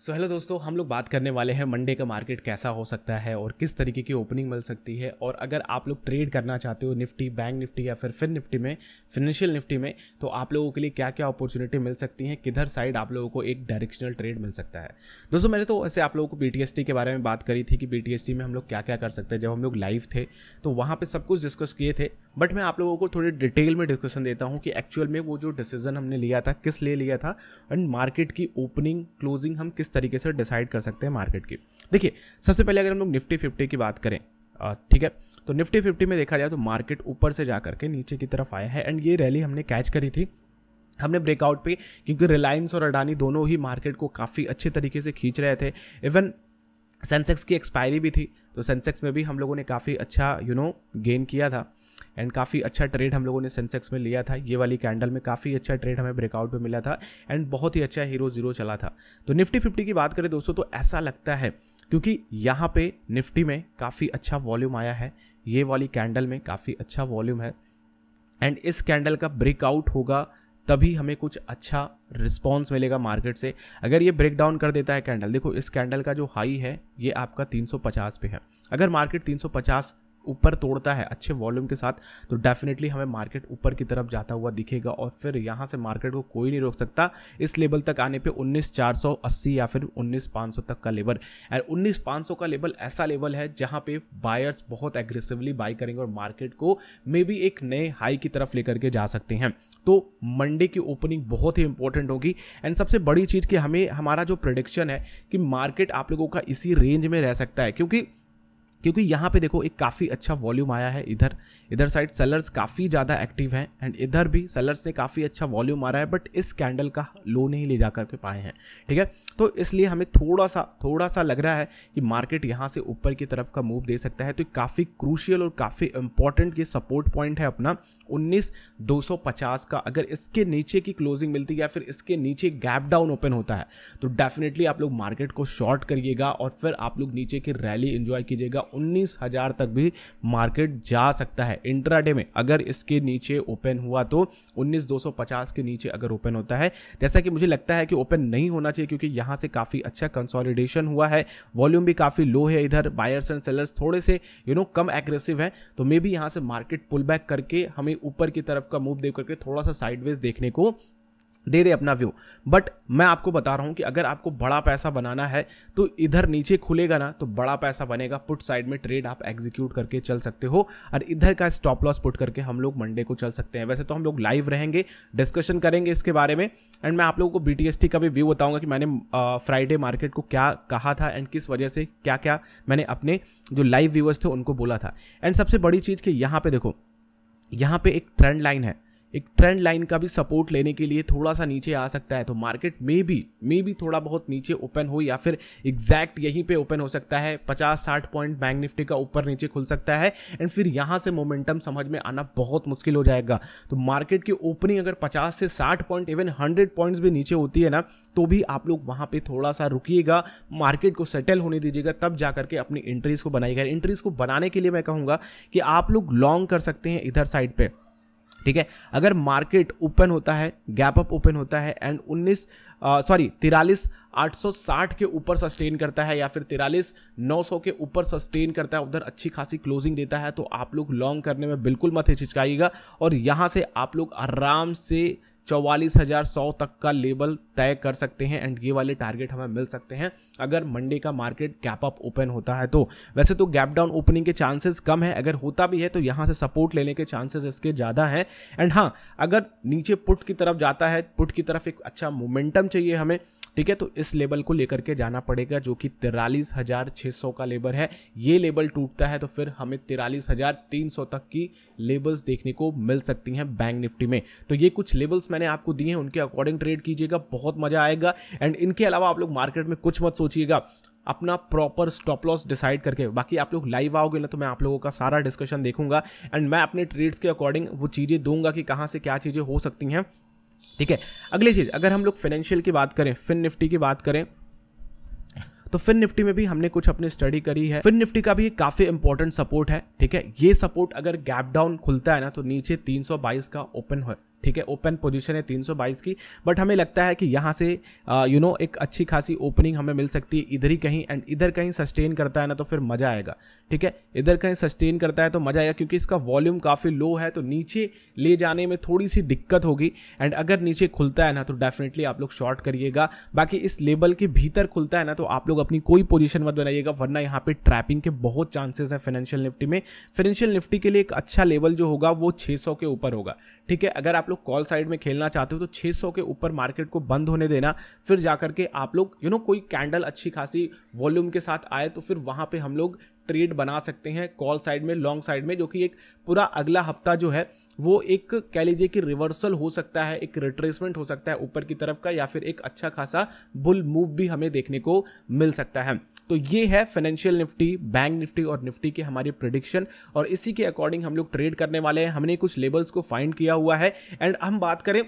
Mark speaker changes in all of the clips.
Speaker 1: सो so, hello दोस्तों हम लोग बात करने वाले हैं मंडे का मार्केट कैसा हो सकता है और किस तरीके की ओपनिंग मिल सकती है और अगर आप लोग ट्रेड करना चाहते हो निफ्टी बैंक निफ्टी या फिर फिर निफ्टी में फिनेंशियल निफ्टी में तो आप लोगों के लिए क्या क्या अपॉर्चुनिटी मिल सकती हैं किधर साइड आप लोगों को एक डायरेक्शनल ट्रेड मिल सकता है दोस्तों मैंने तो ऐसे आप लोगों को बी के बारे में बात करी थी कि बी में हम लोग क्या क्या कर सकते हैं जब हम लोग लाइव थे तो वहाँ पर सब कुछ डिस्कस किए थे बट मैं आप लोगों को थोड़ी डिटेल में डिस्कशन देता हूँ कि एक्चुअल में वो जो डिसीजन हमने लिया था किस लिए लिया था एंड मार्केट की ओपनिंग क्लोजिंग हम किस किस तरीके से डिसाइड कर सकते हैं मार्केट की देखिए सबसे पहले अगर हम लोग निफ्टी फिफ्टी की बात करें ठीक है तो निफ्टी फिफ्टी में देखा जाए तो मार्केट ऊपर से जा करके नीचे की तरफ आया है एंड ये रैली हमने कैच करी थी हमने ब्रेकआउट पे क्योंकि रिलायंस और अडानी दोनों ही मार्केट को काफ़ी अच्छे तरीके से खींच रहे थे इवन सेंसेक्स की एक्सपायरी भी थी तो सेंसेक्स में भी हम लोगों ने काफ़ी अच्छा यू नो गेन किया था एंड काफ़ी अच्छा ट्रेड हम लोगों ने सेंसेक्स में लिया था ये वाली कैंडल में काफ़ी अच्छा ट्रेड हमें ब्रेकआउट में मिला था एंड बहुत ही अच्छा हीरो जीरो चला था तो निफ्टी फिफ्टी की बात करें दोस्तों तो ऐसा लगता है क्योंकि यहाँ पे निफ्टी में काफ़ी अच्छा वॉल्यूम आया है ये वाली कैंडल में काफ़ी अच्छा वॉल्यूम है एंड इस कैंडल का ब्रेकआउट होगा तभी हमें कुछ अच्छा रिस्पॉन्स मिलेगा मार्केट से अगर ये ब्रेक डाउन कर देता है कैंडल देखो इस कैंडल का जो हाई है ये आपका 350 पे है अगर मार्केट 350 ऊपर तोड़ता है अच्छे वॉल्यूम के साथ तो डेफिनेटली हमें मार्केट ऊपर की तरफ जाता हुआ दिखेगा और फिर यहाँ से मार्केट को कोई नहीं रोक सकता इस लेवल तक आने पे 19,480 या फिर 19,500 तक का लेवल एंड 19,500 का लेवल ऐसा लेवल है जहाँ पे बायर्स बहुत एग्रेसिवली बाई करेंगे और मार्केट को मे बी एक नए हाई की तरफ लेकर के जा सकते हैं तो मंडे की ओपनिंग बहुत ही इंपॉर्टेंट होगी एंड सबसे बड़ी चीज़ कि हमें हमारा जो प्रडिक्शन है कि मार्केट आप लोगों का इसी रेंज में रह सकता है क्योंकि क्योंकि यहाँ पे देखो एक काफ़ी अच्छा वॉल्यूम आया है इधर इधर साइड सेलर्स काफ़ी ज़्यादा एक्टिव हैं एंड इधर भी सेलर्स ने काफ़ी अच्छा वॉल्यूम आ रहा है बट इस कैंडल का लो नहीं ले जा करके पाए हैं ठीक है तो इसलिए हमें थोड़ा सा थोड़ा सा लग रहा है कि मार्केट यहाँ से ऊपर की तरफ का मूव दे सकता है तो काफ़ी क्रूशियल और काफ़ी इंपॉर्टेंट ये सपोर्ट पॉइंट है अपना उन्नीस का अगर इसके नीचे की क्लोजिंग मिलती है या फिर इसके नीचे गैप डाउन ओपन होता है तो डेफिनेटली आप लोग मार्केट को शॉर्ट करिएगा और फिर आप लोग नीचे की रैली इन्जॉय कीजिएगा उन्नीस हज़ार तक भी मार्केट जा सकता है इंट्राडे में अगर इसके नीचे ओपन हुआ तो उन्नीस दो सौ पचास के नीचे अगर ओपन होता है जैसा कि मुझे लगता है कि ओपन नहीं होना चाहिए क्योंकि यहाँ से काफ़ी अच्छा कंसॉलिडेशन हुआ है वॉल्यूम भी काफ़ी लो है इधर बायर्स एंड सेलर्स थोड़े से यू नो कम एग्रेसिव हैं तो मे भी यहाँ से मार्केट पुल बैक करके हमें ऊपर की तरफ का मूव देख करके थोड़ा सा साइडवेज देखने को दे दे अपना व्यू बट मैं आपको बता रहा हूँ कि अगर आपको बड़ा पैसा बनाना है तो इधर नीचे खुलेगा ना तो बड़ा पैसा बनेगा पुट साइड में ट्रेड आप एग्जीक्यूट करके चल सकते हो और इधर का स्टॉप लॉस पुट करके हम लोग मंडे को चल सकते हैं वैसे तो हम लोग लाइव रहेंगे डिस्कशन करेंगे इसके बारे में एंड मैं आप लोगों को बी का भी व्यू बताऊंगा कि मैंने फ्राइडे मार्केट को क्या कहा था एंड किस वजह से क्या क्या मैंने अपने जो लाइव व्यूअर्स थे उनको बोला था एंड सबसे बड़ी चीज़ कि यहाँ पर देखो यहाँ पर एक ट्रेंड लाइन है एक ट्रेंड लाइन का भी सपोर्ट लेने के लिए थोड़ा सा नीचे आ सकता है तो मार्केट में भी मे भी थोड़ा बहुत नीचे ओपन हो या फिर एग्जैक्ट यहीं पे ओपन हो सकता है 50-60 पॉइंट बैंक निफ्टी का ऊपर नीचे खुल सकता है एंड फिर यहाँ से मोमेंटम समझ में आना बहुत मुश्किल हो जाएगा तो मार्केट की ओपनिंग अगर पचास से साठ पॉइंट इवन हंड्रेड पॉइंट्स भी नीचे होती है ना तो भी आप लोग वहाँ पर थोड़ा सा रुकिएगा मार्केट को सेटल होने दीजिएगा तब जा करके अपनी एंट्रीज को बनाइएगा एंट्रीज को बनाने के लिए मैं कहूँगा कि आप लोग लॉन्ग कर सकते हैं इधर साइड पर ठीक है अगर मार्केट ओपन होता है गैप अप ओपन होता है एंड 19 सॉरी तिरालीस 860 के ऊपर सस्टेन करता है या फिर तिरालीस 900 के ऊपर सस्टेन करता है उधर अच्छी खासी क्लोजिंग देता है तो आप लोग लॉन्ग करने में बिल्कुल मत हिचकाइएगा और यहाँ से आप लोग आराम से चौवालीस हज़ार सौ तक का लेवल तय कर सकते हैं एंड ये वाले टारगेट हमें मिल सकते हैं अगर मंडे का मार्केट गैप अप ओपन होता है तो वैसे तो गैप डाउन ओपनिंग के चांसेस कम है अगर होता भी है तो यहाँ से सपोर्ट लेने के चांसेस इसके ज़्यादा हैं एंड हाँ अगर नीचे पुट की तरफ जाता है पुट की तरफ एक अच्छा मोमेंटम चाहिए हमें ठीक है तो इस लेवल को लेकर के जाना पड़ेगा जो कि तिरालीस हजार छह सौ का लेबर है ये लेवल टूटता है तो फिर हमें तिरालीस हजार तीन सौ तक की लेवल्स देखने को मिल सकती हैं बैंक निफ्टी में तो ये कुछ लेवल्स मैंने आपको दिए हैं उनके अकॉर्डिंग ट्रेड कीजिएगा बहुत मजा आएगा एंड इनके अलावा आप लोग मार्केट में कुछ मत सोचिएगा अपना प्रॉपर स्टॉप लॉस डिसाइड करके बाकी आप लोग लाइव आओगे ना तो मैं आप लोगों का सारा डिस्कशन देखूंगा एंड मैं अपने ट्रेड्स के अकॉर्डिंग वो चीज़ें दूंगा कि कहाँ से क्या चीज़ें हो सकती हैं ठीक है अगली चीज़ अगर हम लोग फाइनेंशियल की बात करें फिन निफ्टी की बात करें तो फिन निफ्टी में भी हमने कुछ अपनी स्टडी करी है फिन निफ्टी का भी काफी इंपॉर्टेंट सपोर्ट है ठीक है ये सपोर्ट अगर गैप डाउन खुलता है ना तो नीचे 322 का ओपन हो ठीक है ओपन पोजीशन है 322 की बट हमें लगता है कि यहाँ से यू uh, नो एक अच्छी खासी ओपनिंग हमें मिल सकती है इधर ही कहीं एंड इधर कहीं सस्टेन करता है ना तो फिर मज़ा आएगा ठीक है इधर कहीं सस्टेन करता है तो मज़ा आएगा क्योंकि इसका वॉल्यूम काफ़ी लो है तो नीचे ले जाने में थोड़ी सी दिक्कत होगी एंड अगर नीचे खुलता है ना तो डेफिनेटली आप लोग शॉर्ट करिएगा बाकी इस लेबल के भीतर खुलता है ना तो आप लोग अपनी कोई पोजिशन मत बनाइएगा वरना यहाँ पे ट्रैपिंग के बहुत चांसेस हैं फाइनेंशियल निफ्टी में फाइनेंशियल निफ्टी के लिए एक अच्छा लेवल जो होगा वो 600 के ऊपर होगा ठीक है अगर आप लोग कॉल साइड में खेलना चाहते हो तो 600 के ऊपर मार्केट को बंद होने देना फिर जा करके आप लोग यू नो कोई कैंडल अच्छी खासी वॉल्यूम के साथ आए तो फिर वहाँ पर हम लोग ट्रेड बना सकते हैं कॉल साइड में लॉन्ग साइड में जो कि एक पूरा अगला हफ्ता जो है वो एक कह लीजिए कि रिवर्सल हो सकता है एक रिट्रेसमेंट हो सकता है ऊपर की तरफ का या फिर एक अच्छा खासा बुल मूव भी हमें देखने को मिल सकता है तो ये है फाइनेंशियल निफ्टी बैंक निफ्टी और निफ्टी के हमारे प्रडिक्शन और इसी के अकॉर्डिंग हम लोग ट्रेड करने वाले हैं हमने कुछ लेबल्स को फाइंड किया हुआ है एंड हम बात करें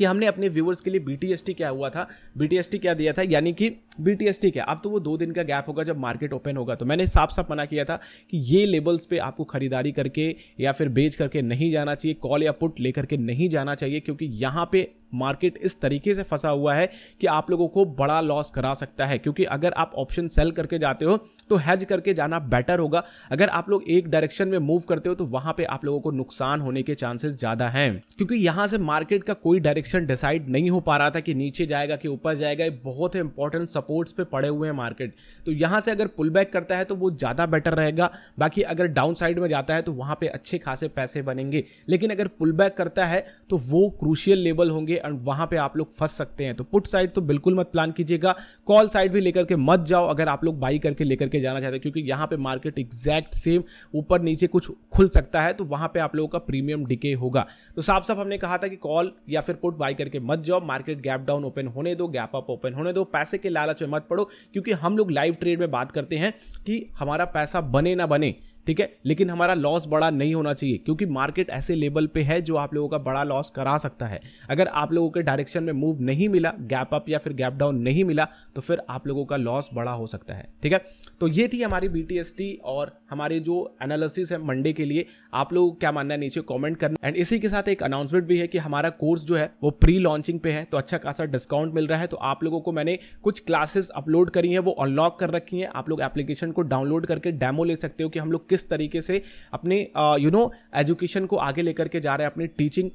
Speaker 1: कि हमने अपने व्यूवर्स के लिए बी क्या हुआ था बी क्या दिया था यानी कि टी क्या अब तो वो दो दिन का गैप होगा जब मार्केट ओपन होगा तो मैंने साफ साफ मना किया था कि ये लेवल्स पे आपको खरीदारी करके या फिर बेच करके नहीं जाना चाहिए कॉल या पुट लेकर के नहीं जाना चाहिए क्योंकि यहाँ पे मार्केट इस तरीके से फंसा हुआ है कि आप लोगों को बड़ा लॉस करा सकता है क्योंकि अगर आप ऑप्शन सेल करके जाते हो तो हैज करके जाना बेटर होगा अगर आप लोग एक डायरेक्शन में मूव करते हो तो वहां पे आप लोगों को नुकसान होने के चांसेस ज्यादा हैं क्योंकि यहां से मार्केट का कोई डायरेक्शन डिसाइड नहीं हो पा रहा था कि नीचे जाएगा कि ऊपर जाएगा ये बहुत ही इंपॉर्टेंट सपोर्ट्स पे पड़े हुए हैं मार्केट तो यहां से अगर पुल बैक करता है तो वो ज्यादा बेटर रहेगा बाकी अगर डाउन साइड में जाता है तो वहां पर अच्छे खासे पैसे बनेंगे लेकिन अगर पुल बैक करता है तो वो क्रूशियल लेवल होंगे एंड वहां पे आप लोग फंस सकते हैं तो पुट साइड तो बिल्कुल मत प्लान कीजिएगा कॉल साइड भी लेकर के मत जाओ अगर आप लोग बाई करके लेकर के जाना चाहते हैं क्योंकि यहाँ पे मार्केट एग्जैक्ट सेम ऊपर नीचे कुछ खुल सकता है तो वहां पे आप लोगों का प्रीमियम डिके होगा तो साफ साफ हमने कहा था कि कॉल या फिर पुट बाई करके मत जाओ मार्केट गैप डाउन ओपन होने दो गैप अप ओपन होने दो पैसे के लालच में मत पड़ो क्योंकि हम लोग लाइव ट्रेड में बात करते हैं कि हमारा पैसा बने ना बने ठीक है लेकिन हमारा लॉस बड़ा नहीं होना चाहिए क्योंकि मार्केट ऐसे लेवल पे है जो आप लोगों का बड़ा लॉस करा सकता है अगर आप लोगों के डायरेक्शन में मूव नहीं मिला गैप अप या फिर गैप डाउन नहीं मिला तो फिर आप लोगों का लॉस बड़ा हो सकता है ठीक है तो ये थी हमारी बी और हमारे जो एनालिसिस है मंडे के लिए आप लोग क्या मानना है नीचे कॉमेंट करना एंड इसी के साथ एक अनाउंसमेंट भी है कि हमारा कोर्स जो है वो प्री लॉन्चिंग पे है तो अच्छा खासा डिस्काउंट मिल रहा है तो आप लोगों को मैंने कुछ क्लासेस अपलोड करी है वो अनलॉक कर रखी है आप लोग एप्लीकेशन को डाउनलोड करके डेमो ले सकते हो कि हम लोग किस तरीके से अपने यू नो एजुकेशन को आगे लेकर के जा रहे हैं अपनी टीचिंग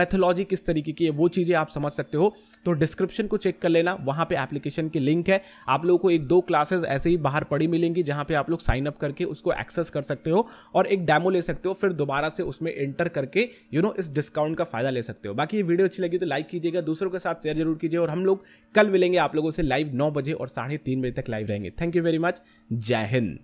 Speaker 1: मैथोलॉजी किस तरीके की है वो चीज़ें आप समझ सकते हो तो डिस्क्रिप्शन को चेक कर लेना वहाँ पे एप्लीकेशन की लिंक है आप लोगों को एक दो क्लासेस ऐसे ही बाहर पड़ी मिलेंगी जहाँ पे आप लोग साइन अप करके उसको एक्सेस कर सकते हो और एक डेमो ले सकते हो फिर दोबारा से उसमें एंटर करके यू नो इस डिस्काउंट का फायदा ले सकते हो बाकी ये वीडियो अच्छी लगी तो लाइक कीजिएगा दूसरों के साथ शेयर जरूर कीजिए और हम लोग कल मिलेंगे आप लोगों से लाइव नौ बजे और साढ़े तीन बजे तक लाइव रहेंगे थैंक यू वेरी मच जय हिंद